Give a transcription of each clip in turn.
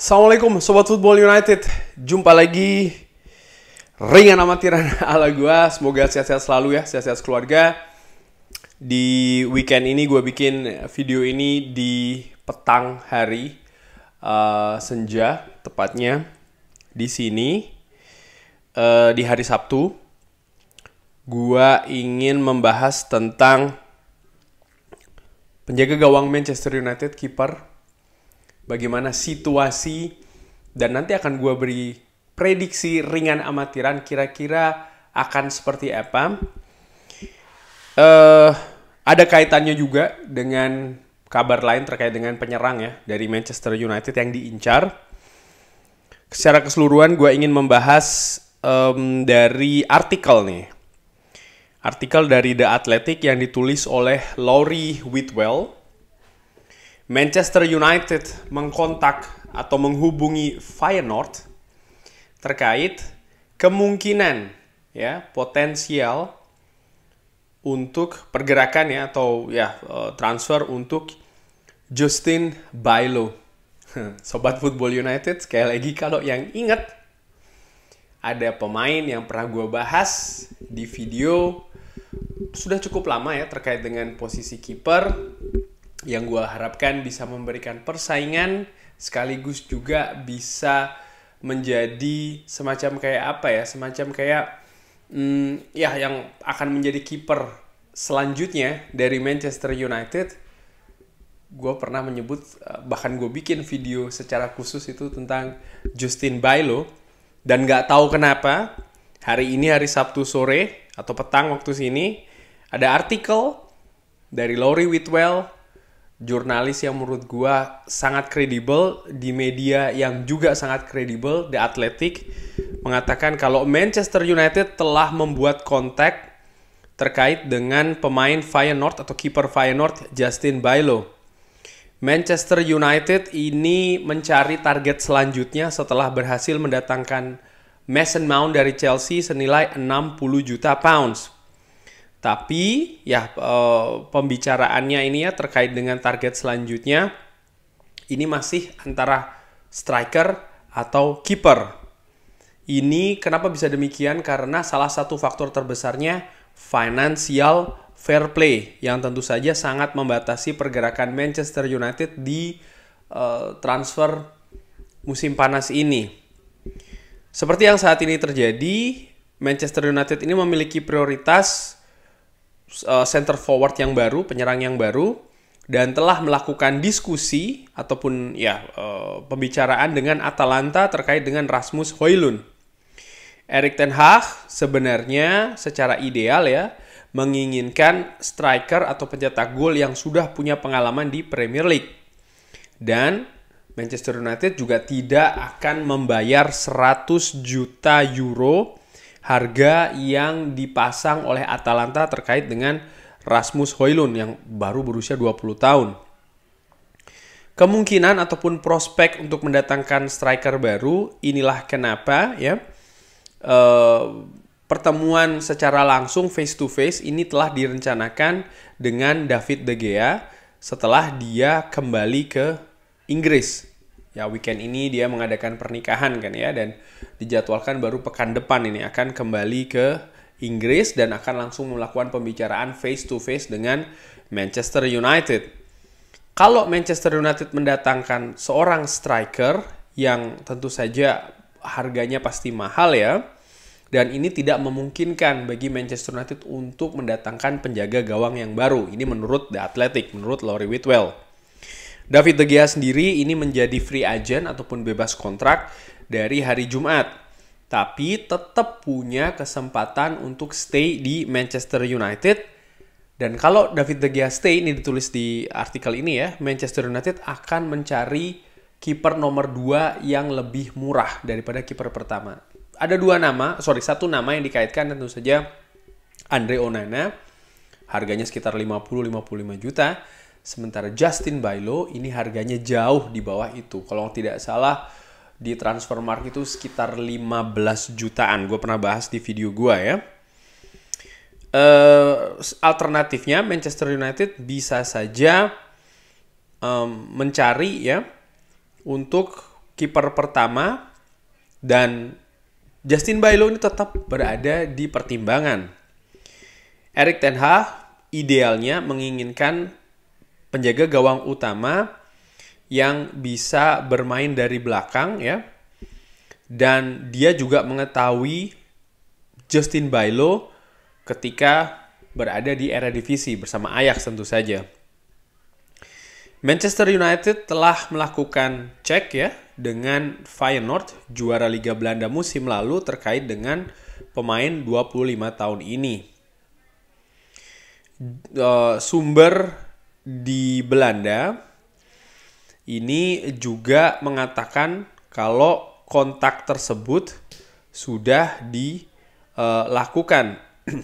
Assalamualaikum Sobat Football United Jumpa lagi Ringan amatiran ala gue Semoga sehat-sehat selalu ya Sehat-sehat keluarga Di weekend ini gue bikin video ini di petang hari uh, Senja tepatnya Di sini uh, Di hari Sabtu Gue ingin membahas tentang Penjaga gawang Manchester United, kiper bagaimana situasi dan nanti akan gue beri prediksi ringan amatiran kira-kira akan seperti apa. Uh, ada kaitannya juga dengan kabar lain terkait dengan penyerang ya dari Manchester United yang diincar. Secara keseluruhan gue ingin membahas um, dari artikel nih. Artikel dari The Athletic yang ditulis oleh Laurie Whitwell Manchester United mengkontak atau menghubungi Feyenoord terkait kemungkinan ya potensial untuk pergerakan ya atau ya eh, transfer untuk Justin Bailo. Sobat Football United, sekali lagi kalau yang ingat ada pemain yang pernah gue bahas di video sudah cukup lama ya terkait dengan posisi kiper yang gue harapkan bisa memberikan persaingan sekaligus juga bisa menjadi semacam kayak apa ya semacam kayak hmm, ya yang akan menjadi kiper selanjutnya dari Manchester United gue pernah menyebut eh, bahkan gue bikin video secara khusus itu tentang Justin Bailo dan nggak tahu kenapa hari ini hari Sabtu sore atau petang waktu sini ada artikel dari Laurie Whitwell jurnalis yang menurut gua sangat kredibel di media yang juga sangat kredibel The Athletic mengatakan kalau Manchester United telah membuat kontak terkait dengan pemain Feyenoord atau kiper Feyenoord Justin Bailo. Manchester United ini mencari target selanjutnya setelah berhasil mendatangkan Mason Mount dari Chelsea senilai 60 juta pounds. Tapi ya eh, pembicaraannya ini ya terkait dengan target selanjutnya ini masih antara striker atau kiper. Ini kenapa bisa demikian? Karena salah satu faktor terbesarnya financial fair play yang tentu saja sangat membatasi pergerakan Manchester United di uh, transfer musim panas ini. Seperti yang saat ini terjadi, Manchester United ini memiliki prioritas Eh, center forward yang baru, penyerang yang baru, dan telah melakukan diskusi ataupun ya eh, pembicaraan dengan Atalanta terkait dengan Rasmus Hoylund. Erik Ten Hag sebenarnya secara ideal ya menginginkan striker atau pencetak gol yang sudah punya pengalaman di Premier League. Dan Manchester United juga tidak akan membayar 100 juta euro harga yang dipasang oleh Atalanta terkait dengan Rasmus Hoylund yang baru berusia 20 tahun. Kemungkinan ataupun prospek untuk mendatangkan striker baru inilah kenapa ya e, pertemuan secara langsung face to face ini telah direncanakan dengan David De Gea setelah dia kembali ke Inggris ya weekend ini dia mengadakan pernikahan kan ya dan dijadwalkan baru pekan depan ini akan kembali ke Inggris dan akan langsung melakukan pembicaraan face to face dengan Manchester United. Kalau Manchester United mendatangkan seorang striker yang tentu saja harganya pasti mahal ya dan ini tidak memungkinkan bagi Manchester United untuk mendatangkan penjaga gawang yang baru. Ini menurut The Athletic, menurut Laurie Whitwell. David De Gea sendiri ini menjadi free agent ataupun bebas kontrak dari hari Jumat. Tapi tetap punya kesempatan untuk stay di Manchester United. Dan kalau David De Gea stay, ini ditulis di artikel ini ya, Manchester United akan mencari kiper nomor 2 yang lebih murah daripada kiper pertama. Ada dua nama, sorry, satu nama yang dikaitkan tentu saja Andre Onana, harganya sekitar 50-55 juta Sementara Justin Bailo ini harganya jauh di bawah itu. Kalau tidak salah di transfer market itu sekitar 15 jutaan. Gue pernah bahas di video gue ya. Uh, alternatifnya Manchester United bisa saja um, mencari ya untuk kiper pertama dan Justin Bailo ini tetap berada di pertimbangan. Erik Ten Hag idealnya menginginkan penjaga gawang utama yang bisa bermain dari belakang ya. Dan dia juga mengetahui Justin Bailo ketika berada di era divisi bersama Ajax tentu saja. Manchester United telah melakukan cek ya dengan Feyenoord juara Liga Belanda musim lalu terkait dengan pemain 25 tahun ini. Eh, sumber di Belanda ini juga mengatakan kalau kontak tersebut sudah dilakukan. Eh,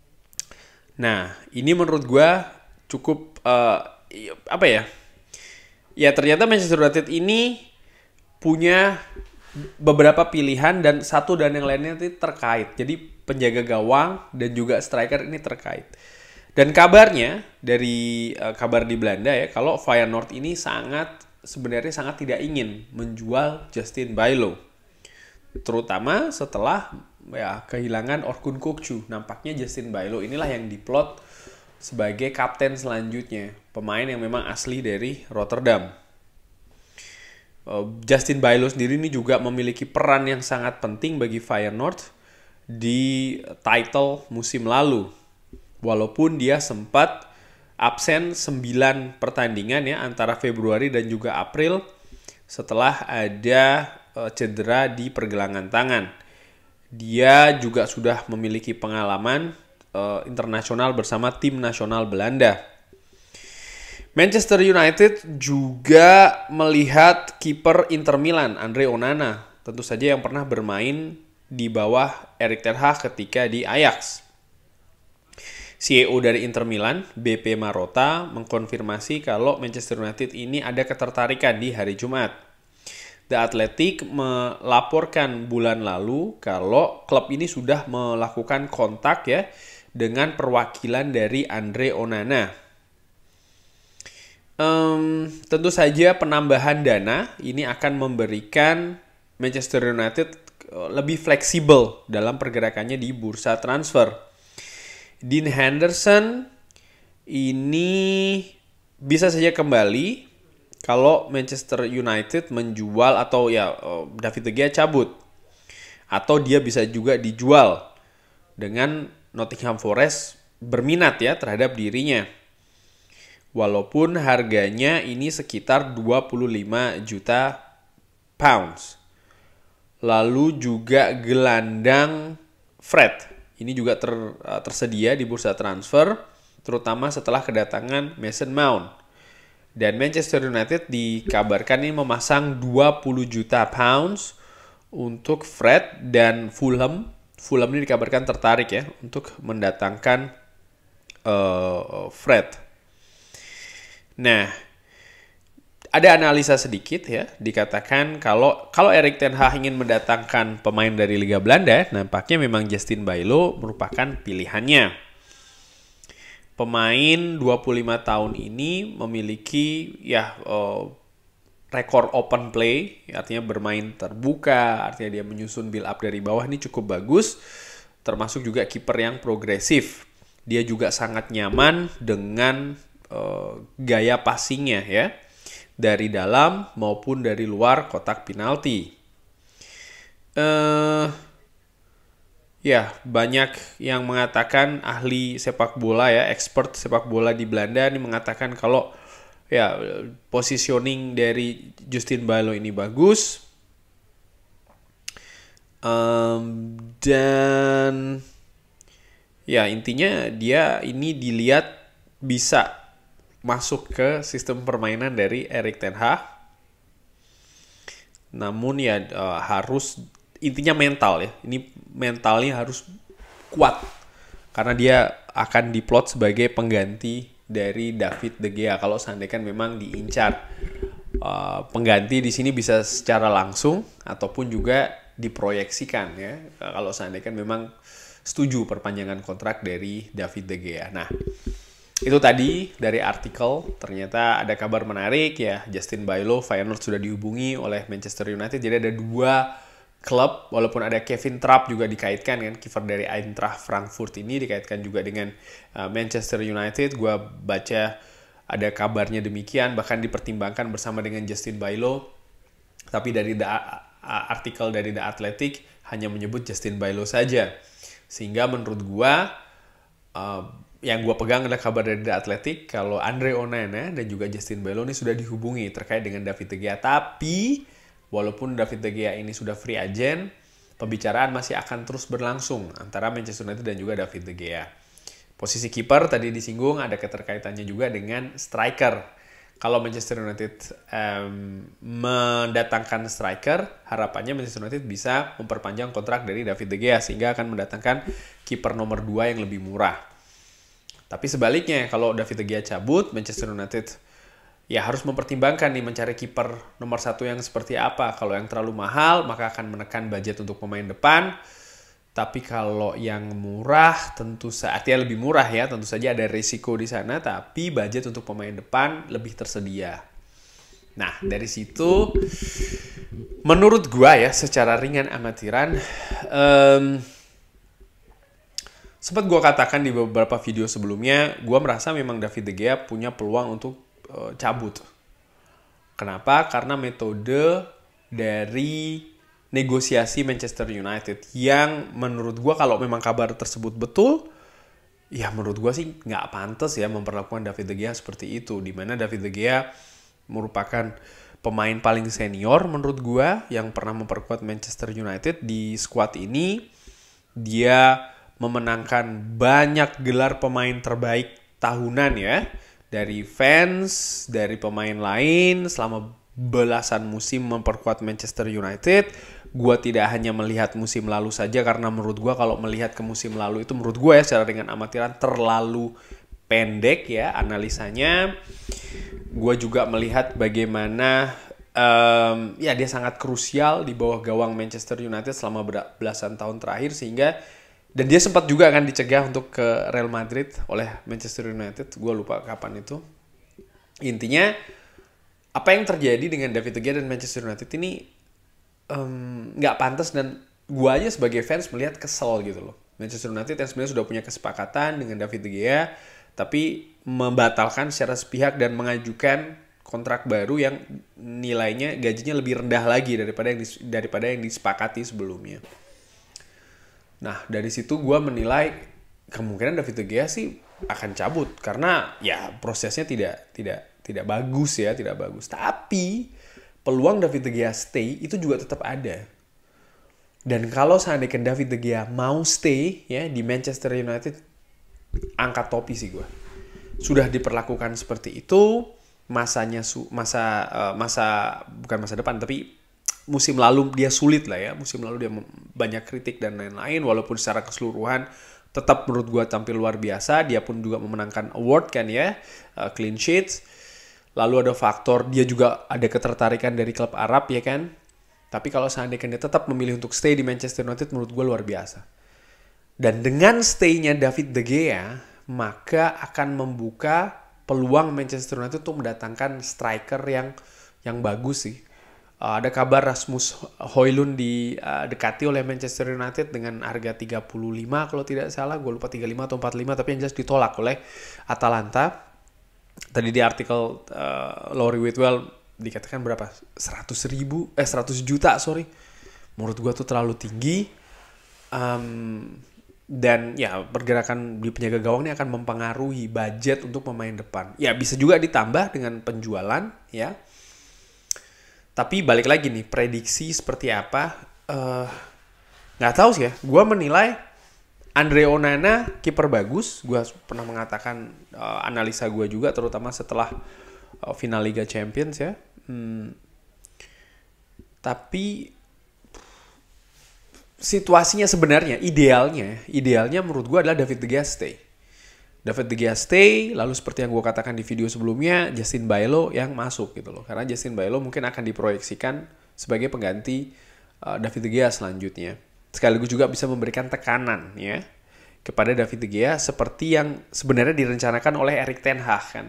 nah, ini menurut gue cukup uh, apa ya? Ya ternyata Manchester United ini punya beberapa pilihan dan satu dan yang lainnya itu terkait. Jadi penjaga gawang dan juga striker ini terkait. Dan kabarnya dari uh, kabar di Belanda ya kalau Feyenoord ini sangat sebenarnya sangat tidak ingin menjual Justin Bailo. Terutama setelah ya kehilangan Orkun Kokcu. Nampaknya Justin Bailo inilah yang diplot sebagai kapten selanjutnya, pemain yang memang asli dari Rotterdam. Eh, Justin Bailo sendiri ini juga memiliki peran yang sangat penting bagi Feyenoord di title musim lalu Walaupun dia sempat absen 9 pertandingan ya antara Februari dan juga April setelah ada eh, cedera di pergelangan tangan. Dia juga sudah memiliki pengalaman uh, internasional bersama tim nasional Belanda. Manchester United juga melihat kiper Inter Milan Andre Onana, tentu saja yang pernah bermain di bawah Erik Ten Hag ketika di Ajax. CEO dari Inter Milan, BP Marotta, mengkonfirmasi kalau Manchester United ini ada ketertarikan di hari Jumat. The Athletic melaporkan bulan lalu kalau klub ini sudah melakukan kontak ya dengan perwakilan dari Andre Onana. Um, tentu saja penambahan dana ini akan memberikan Manchester United eh, lebih fleksibel dalam pergerakannya di bursa transfer Dean Henderson ini bisa saja kembali kalau Manchester United menjual atau ya eh, David De Gea cabut atau dia bisa juga dijual dengan Nottingham Forest berminat ya terhadap dirinya. Walaupun harganya ini sekitar 25 juta pounds. Lalu juga gelandang Fred ini juga ter, eh, tersedia di bursa transfer, terutama setelah kedatangan Mason Mount. Dan Manchester United dikabarkan ini memasang 20 juta pounds untuk Fred dan Fulham. Fulham ini dikabarkan tertarik ya untuk mendatangkan uh, Fred. Nah, ada analisa sedikit ya, dikatakan kalau kalau Erik ten Hag ingin mendatangkan pemain dari Liga Belanda, nampaknya memang Justin Bailo merupakan pilihannya. Pemain 25 tahun ini memiliki ya uh, rekor open play, artinya bermain terbuka, artinya dia menyusun build up dari bawah ini cukup bagus, termasuk juga kiper yang progresif. Dia juga sangat nyaman dengan uh, gaya passingnya ya dari dalam maupun dari luar kotak penalti. Uh, ya, banyak yang mengatakan ahli sepak bola ya, expert sepak bola di Belanda ini mengatakan kalau ya positioning dari Justin Balo ini bagus. Um, dan ya intinya dia ini dilihat bisa masuk ke sistem permainan dari Erik Ten Hag. Namun ya uh, harus intinya mental ya. Ini mentalnya harus kuat karena dia akan diplot sebagai pengganti dari David De Gea kalau seandainya kan memang diincar. Uh, pengganti di sini bisa secara langsung ataupun juga diproyeksikan ya. Kalau seandainya kan memang setuju perpanjangan kontrak dari David De Gea. Nah, itu tadi dari artikel ternyata ada kabar menarik ya Justin Bailo Feyenoord sudah dihubungi oleh Manchester United jadi ada dua klub walaupun ada Kevin Trapp juga dikaitkan kan kiper dari Eintracht Frankfurt ini dikaitkan juga dengan eh, Manchester United gue baca ada kabarnya demikian bahkan dipertimbangkan bersama dengan Justin Bailo tapi dari the, artikel dari The Athletic hanya menyebut Justin Bailo saja sehingga menurut gue uh, yang gue pegang adalah kabar dari The Athletic kalau Andre Onana dan juga Justin ini sudah dihubungi terkait dengan David De Gea. Tapi walaupun David De Gea ini sudah free agent, pembicaraan masih akan terus berlangsung antara Manchester United dan juga David De Gea. Posisi kiper tadi disinggung ada keterkaitannya juga dengan striker. Kalau Manchester United um, mendatangkan striker, harapannya Manchester United bisa memperpanjang kontrak dari David De Gea sehingga akan mendatangkan kiper nomor 2 yang lebih murah. Tapi sebaliknya kalau David De Gea cabut, Manchester United ya harus mempertimbangkan nih mencari kiper nomor satu yang seperti apa. Kalau yang terlalu mahal maka akan menekan budget untuk pemain depan. Tapi kalau yang murah tentu saatnya lebih murah ya, tentu saja ada risiko di sana tapi budget untuk pemain depan lebih tersedia. Nah, dari situ menurut gua ya secara ringan amatiran um, Sempat gue katakan di beberapa video sebelumnya, gue merasa memang David De Gea punya peluang untuk uh, cabut. Kenapa? Karena metode dari negosiasi Manchester United yang menurut gue kalau memang kabar tersebut betul, ya menurut gue sih nggak pantas ya memperlakukan David De Gea seperti itu. Dimana David De Gea merupakan pemain paling senior menurut gue yang pernah memperkuat Manchester United di squad ini. Dia memenangkan banyak gelar pemain terbaik tahunan ya dari fans, dari pemain lain selama belasan musim memperkuat Manchester United. Gua tidak hanya melihat musim lalu saja karena menurut gua kalau melihat ke musim lalu itu menurut gua ya secara dengan amatiran terlalu pendek ya analisanya. Gua juga melihat bagaimana um, ya dia sangat krusial di bawah gawang Manchester United selama belasan tahun terakhir sehingga dan dia sempat juga akan dicegah untuk ke Real Madrid oleh Manchester United gue lupa kapan itu intinya apa yang terjadi dengan David De Gea dan Manchester United ini nggak um, pantas dan gue aja sebagai fans melihat kesel gitu loh Manchester United yang sebenarnya sudah punya kesepakatan dengan David De Gea tapi membatalkan secara sepihak dan mengajukan kontrak baru yang nilainya gajinya lebih rendah lagi daripada yang daripada yang disepakati sebelumnya. Nah dari situ gue menilai kemungkinan David De Gea sih akan cabut karena ya prosesnya tidak tidak tidak bagus ya tidak bagus. Tapi peluang David De Gea stay itu juga tetap ada. Dan kalau seandainya David De Gea mau stay ya di Manchester United angkat topi sih gue. Sudah diperlakukan seperti itu masanya su masa eh, masa bukan masa depan tapi musim lalu dia sulit lah ya musim lalu dia banyak kritik dan lain-lain walaupun secara keseluruhan tetap menurut gue tampil luar biasa dia pun juga memenangkan award kan ya uh, clean sheets. lalu ada faktor dia juga ada ketertarikan dari klub Arab ya kan tapi kalau seandainya dia tetap memilih untuk stay di Manchester United menurut gue luar biasa dan dengan stay-nya David De Gea maka akan membuka peluang Manchester United untuk mendatangkan striker yang yang bagus sih Uh, ada kabar Rasmus Hoylund didekati eh, oleh Manchester United dengan harga 35 kalau tidak salah, gue lupa 35 atau 45 tapi yang jelas ditolak oleh Atalanta. Tadi di artikel uh, eh, Lori Whitwell dikatakan berapa? 100 ribu, eh 100 juta sorry. Menurut gue tuh terlalu tinggi. Um, dan ya pergerakan di penjaga gawang ini akan mempengaruhi budget untuk pemain depan. Ya bisa juga ditambah dengan penjualan ya tapi balik lagi nih, prediksi seperti apa? Eh, nggak uh, tahu sih ya. Gue menilai Andre Onana kiper bagus. Gue pernah mengatakan uh, analisa gue juga, terutama setelah uh, final Liga Champions ya. Hmm. Tapi situasinya sebenarnya idealnya, idealnya menurut gue adalah David De Gea stay David De Gea stay, lalu seperti yang gue katakan di video sebelumnya, Justin Bailo yang masuk gitu loh. Karena Justin Bailo mungkin akan diproyeksikan sebagai pengganti eh, David De Gea selanjutnya. Sekaligus juga bisa memberikan tekanan ya kepada David De Gea seperti yang sebenarnya direncanakan oleh Erik Ten Hag kan.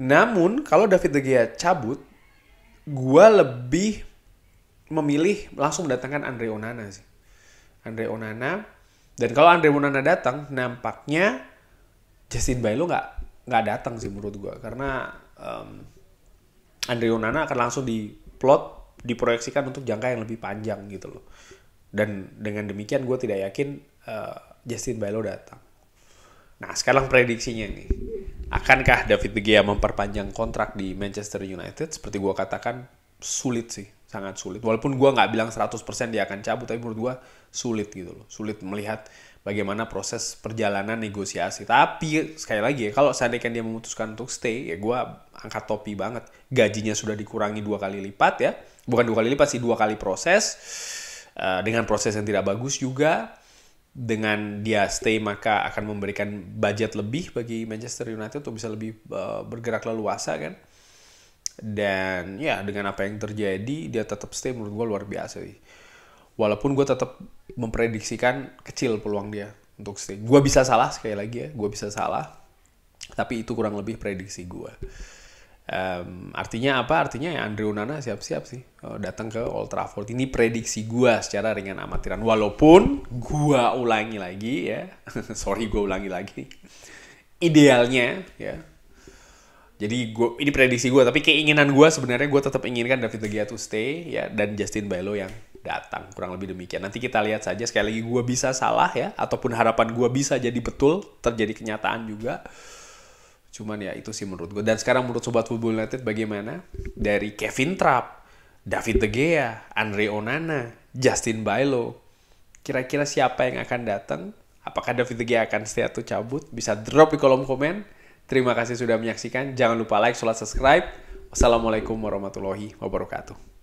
Namun kalau David De Gea cabut, gue lebih memilih langsung mendatangkan Andre Onana sih. Andre Onana dan kalau Andre Onana datang, nampaknya Justin Bailo nggak nggak datang sih menurut gue karena um, Andre Onana akan langsung di plot diproyeksikan untuk jangka yang lebih panjang gitu loh dan dengan demikian gue tidak yakin uh, Justin Bailo datang. Nah sekarang prediksinya nih akankah David De Gea memperpanjang kontrak di Manchester United seperti gue katakan sulit sih sangat sulit walaupun gue nggak bilang 100% dia akan cabut tapi menurut gue sulit gitu loh sulit melihat bagaimana proses perjalanan negosiasi. Tapi sekali lagi ya, kalau seandainya dia memutuskan untuk stay, ya gue angkat topi banget. Gajinya sudah dikurangi dua kali lipat ya, bukan dua kali lipat sih dua kali proses eh, dengan proses yang tidak bagus juga. Dengan dia stay maka akan memberikan budget lebih bagi Manchester United untuk bisa lebih eh, bergerak leluasa kan. Dan ya dengan apa yang terjadi dia tetap stay menurut gue luar biasa sih walaupun gue tetap memprediksikan kecil peluang dia untuk stay. Gue bisa salah sekali lagi ya, gue bisa salah, tapi itu kurang lebih prediksi gue. Um, artinya apa? Artinya ya Andre Unana siap-siap sih eh, datang ke Old Trafford. Ini prediksi gue secara ringan amatiran. Walaupun gue ulangi lagi ya, sorry gue ulangi lagi. Idealnya ya, jadi gua, ini prediksi gue, tapi keinginan gue sebenarnya gue tetap inginkan David De Gea to stay ya dan Justin Bailo yang datang. Kurang lebih demikian. Nanti kita lihat saja. Sekali lagi gue bisa salah ya. Ataupun harapan gue bisa jadi betul. Terjadi kenyataan juga. Cuman ya itu sih menurut gue. Dan sekarang menurut Sobat Football United bagaimana? Dari Kevin Trapp, David De Gea, Andre Onana, Justin Bailo. Kira-kira siapa yang akan datang? Apakah David De Gea akan stay atau cabut? Bisa drop di kolom komen. Terima kasih sudah menyaksikan. Jangan lupa like, sholat, subscribe. Wassalamualaikum warahmatullahi wabarakatuh.